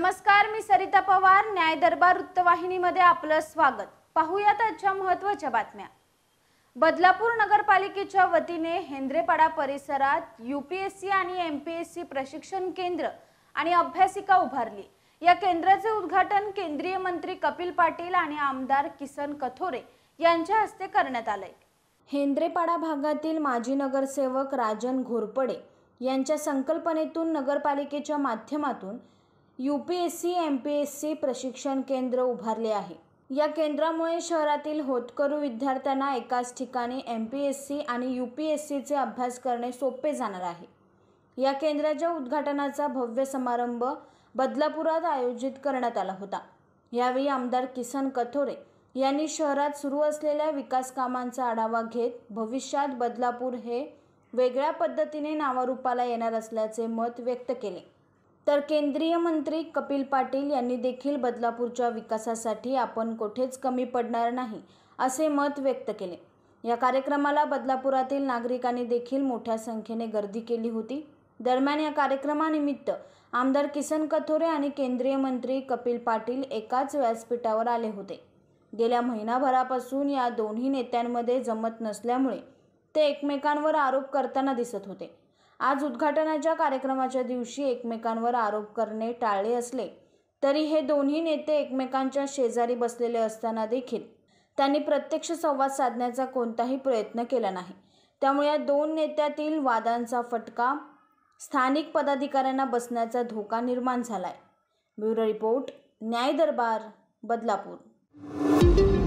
नमस्कार मी सरिता पवार न्याय दरबार वृत्तवाहिनीमध्ये आपलं स्वागत पाहूयात आजच्या महत्त्वाच्या बातम्या बदलापूर नगरपालिकेच्या वतीने हेंद्रेपाडा परिसरात यू आणि एम पी एस सी प्रशिक्षण केंद्र आणि अभ्यासिका उभारली या केंद्राचे उद्घाटन केंद्रीय मंत्री कपिल पाटील आणि आमदार किसन कथोरे यांच्या हस्ते करण्यात आलंय हेंद्रेपाडा भागातील माजी नगरसेवक राजन घोरपडे यांच्या संकल्पनेतून नगरपालिकेच्या माध्यमातून U P S C M P S C प्रशिक्षण केंद्र उभारले आहे या केंद्रामुळे शहरातील होतकरू विद्यार्थ्यांना एकाच ठिकाणी एम पी एस सी आणि यू पी एस सीचे अभ्यास करणे सोपे जाणार आहे या केंद्राच्या उद्घाटनाचा भव्य समारंभ बदलापुरात आयोजित करण्यात आला होता यावेळी आमदार किसन कथोरे यांनी शहरात सुरू असलेल्या विकास कामांचा आढावा घेत भविष्यात बदलापूर हे वेगळ्या पद्धतीने नावारूपाला येणार असल्याचे मत व्यक्त केले तर केंद्रीय मंत्री कपिल पाटील यांनी देखील बदलापूरच्या विकासासाठी आपण कोठेच कमी पडणार नाही असे मत व्यक्त केले या कार्यक्रमाला बदलापुरातील नागरिकांनी देखील मोठ्या संख्येने गर्दी केली होती दरम्यान या कार्यक्रमानिमित्त आमदार किसन कथोरे आणि केंद्रीय मंत्री कपिल पाटील एकाच व्यासपीठावर आले होते गेल्या महिनाभरापासून या दोन्ही नेत्यांमध्ये जमत नसल्यामुळे ते एकमेकांवर आरोप करताना दिसत होते आज उद्घाटनाच्या कार्यक्रमाच्या दिवशी एकमेकांवर आरोप करणे टाळले असले तरी हे दोन्ही नेते एकमेकांच्या शेजारी बसलेले असताना देखील त्यांनी प्रत्यक्ष संवाद साधण्याचा कोणताही प्रयत्न केला नाही त्यामुळे या दोन नेत्यातील वादांचा फटका स्थानिक पदाधिकाऱ्यांना बसण्याचा धोका निर्माण झाला आहे ब्युरो रिपोर्ट न्याय दरबार बदलापूर